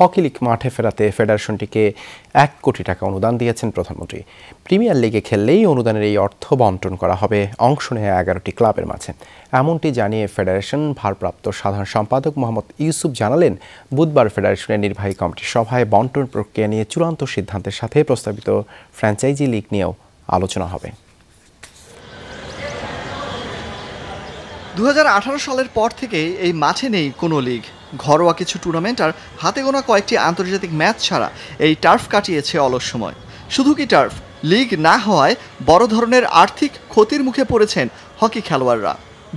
hockey league মাঠে ফেরাতে ফেডারেশনটিকে এক কোটি টাকা অনুদান দিয়েছেন প্রধানমন্ত্রী প্রিমিয়ার লিগে খেললেই অনুদানের এই অর্থ বন্টন করা হবে অংশ নেয়া এগারোটি ক্লাবের মাঝে এমনটি জানিয়ে ফেডারেশন ভারপ্রাপ্ত সাধারণ সম্পাদক মোহাম্মদ ইউসুফ জানালেন বুধবার ফেডারেশনের নির্বাহী কমিটির সভায় বন্টন প্রক্রিয়া নিয়ে চূড়ান্ত সিদ্ধান্তের সাথে প্রস্তাবিত ফ্র্যাঞ্চাইজি লিগ নিয়েও আলোচনা হবে দু সালের পর থেকে এই মাঠে নেই কোনো লিগ ঘরোয়া কিছু টুর্নামেন্ট আর হাতে গোনা কয়েকটি আন্তর্জাতিক ম্যাচ ছাড়া এই টার্ফ কাটিয়েছে অলস সময় শুধু কি টার্ফ লিগ না হওয়ায় বড় ধরনের আর্থিক ক্ষতির মুখে পড়েছেন হকি খেলোয়াড়রা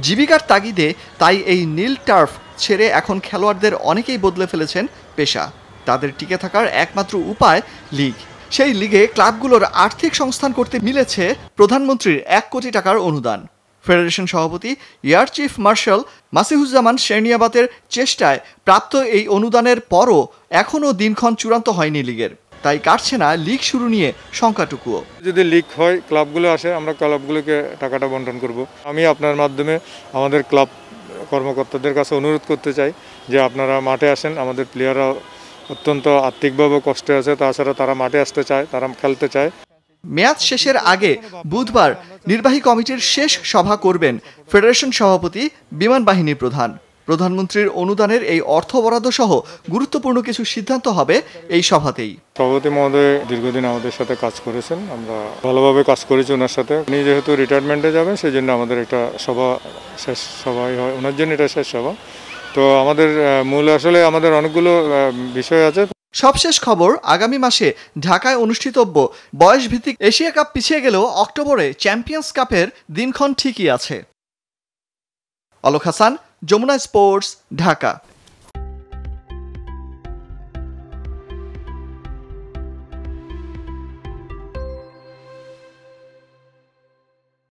জীবিকার তাগিদে তাই এই নীল টার্ফ ছেড়ে এখন খেলোয়াড়দের অনেকেই বদলে ফেলেছেন পেশা তাদের টিকে থাকার একমাত্র উপায় লিগ সেই লিগে ক্লাবগুলোর আর্থিক সংস্থান করতে মিলেছে প্রধানমন্ত্রীর এক কোটি টাকার অনুদান ফেডারেশন সভাপতি এয়ার চিফ মার্শাল মাসিহুজ্জামান শেরনিয়াবাতের চেষ্টায় প্রাপ্ত এই অনুদানের পরও এখনও দিনক্ষণ চূড়ান্ত হয়নি লীগের তাই কাটছে না লিগ শুরু নিয়ে শঙ্কাটুকুও যদি লিগ হয় ক্লাবগুলো আসে আমরা ক্লাবগুলোকে টাকাটা বন্টন করব আমি আপনার মাধ্যমে আমাদের ক্লাব কর্মকর্তাদের কাছে অনুরোধ করতে চাই যে আপনারা মাঠে আসেন আমাদের প্লেয়াররা অত্যন্ত আর্থিকভাবে কষ্টে আছে তাছাড়া তারা মাঠে আসতে চায় তারা খেলতে চায় মেয়াদ শেষের আগে বুধবার নির্বাহী কমিটির শেষ সভা করবেন ফেডারেশন সভাপতি বিমান বাহিনী প্রধান প্রধানমন্ত্রীর অনুদানের এই অর্থ বরাদ্দ সহ গুরুত্বপূর্ণ কিছু সিদ্ধান্ত হবে এই সভাতেই সভাপতি মহোদয় দীর্ঘদিন আমাদের সাথে কাজ করেছেন আমরা ভালোভাবে কাজ করেছি ওনার সাথে উনি যেহেতু রিটায়ারমেন্টে যাবেন সেই জন্য আমাদের একটা সভা শেষ সভাই হয় ওনার জন্য এটা শেষ সভা তো আমাদের মূল আসলে আমাদের অনেকগুলো বিষয় আছে সবশেষ খবর আগামী মাসে ঢাকায় অনুষ্ঠিতব্য বয়সভিত্তিক এশিয়া কাপ পিছিয়ে গেলেও অক্টোবরে চ্যাম্পিয়ন্স কাপের দিনক্ষণ ঠিকই আছে অলোক হাসান যমুনা স্পোর্টস ঢাকা